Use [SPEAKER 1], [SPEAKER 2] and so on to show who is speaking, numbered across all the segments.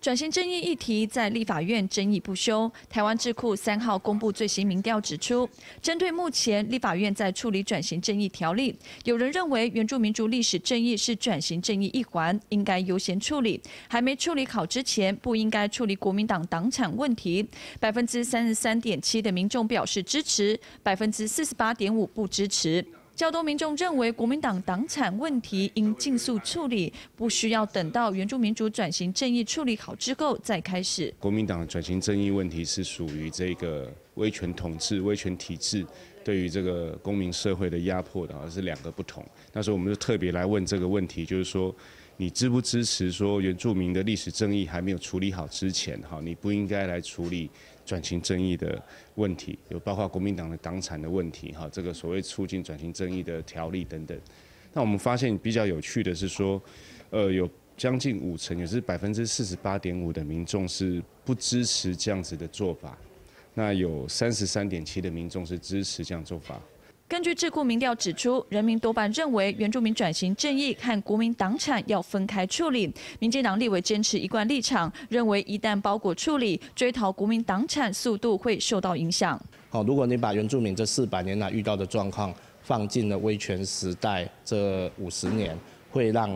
[SPEAKER 1] 转型正义议题在立法院争议不休。台湾智库三号公布最新民调指出，针对目前立法院在处理转型正义条例，有人认为原住民族历史正义是转型正义一环，应该优先处理。还没处理好之前，不应该处理国民党党产问题。百分之三十三点七的民众表示支持，百分之四十八点五不支持。较多民众认为，国民党党产问题应尽速处理，不需要等到原住民主转型正义处理好之后再开始。
[SPEAKER 2] 国民党转型正义问题是属于这个。威权统治、威权体制对于这个公民社会的压迫的，哈是两个不同。那时候我们就特别来问这个问题，就是说，你支不支持说原住民的历史争议还没有处理好之前，哈你不应该来处理转型争议的问题？有包括国民党的党产的问题，哈这个所谓促进转型争议的条例等等。那我们发现比较有趣的是说，呃，有将近五成，也是百分之四十八点五的民众是不支持这样子的做法。那有三十三点七的民众是支持这样做法。
[SPEAKER 1] 根据智库民调指出，人民多半认为原住民转型正义和国民党产要分开处理。民进党立委坚持一贯立场，认为一旦包裹处理，追讨国民党产速度会受到影响。
[SPEAKER 3] 好，如果你把原住民这四百年来遇到的状况放进了威权时代这五十年，会让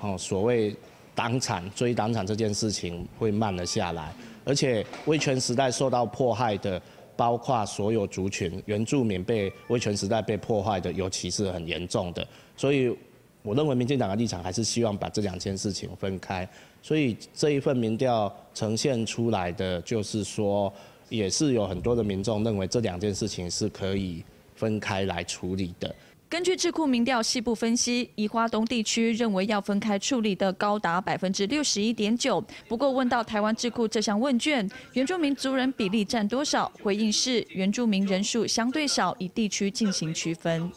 [SPEAKER 3] 哦所谓。党产追党产这件事情会慢了下来，而且威权时代受到迫害的，包括所有族群，原住民被威权时代被迫害的，尤其是很严重的。所以，我认为民进党的立场还是希望把这两件事情分开。所以这一份民调呈现出来的，就是说，也是有很多的民众认为这两件事情是可以分开来处理的。
[SPEAKER 1] 根据智库民调细部分析，宜花东地区认为要分开处理的高达百分之六十一点九。不过，问到台湾智库这项问卷，原住民族人比例占多少？回应是原住民人数相对少，以地区进行区分。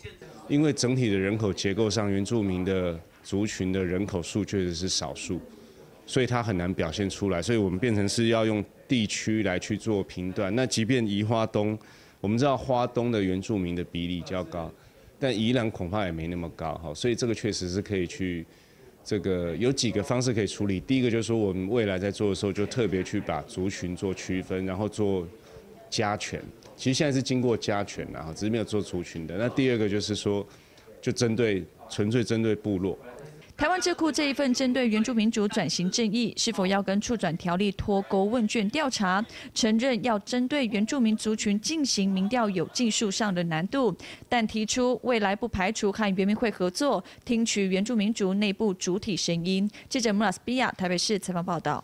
[SPEAKER 2] 因为整体的人口结构上，原住民的族群的人口数确实是少数，所以它很难表现出来。所以我们变成是要用地区来去做评断。那即便宜花东，我们知道花东的原住民的比例较高。但宜然恐怕也没那么高哈，所以这个确实是可以去，这个有几个方式可以处理。第一个就是说，我们未来在做的时候，就特别去把族群做区分，然后做加权。其实现在是经过加权的，哈，只是没有做族群的。那第二个就是说，就针对纯粹针对部落。
[SPEAKER 1] 台湾智库这一份针对原住民族转型正义是否要跟触转条例脱钩问卷调查，承认要针对原住民族群进行民调有技术上的难度，但提出未来不排除和原民会合作，听取原住民族内部主体声音。记者穆拉斯比亚台北市采访报道。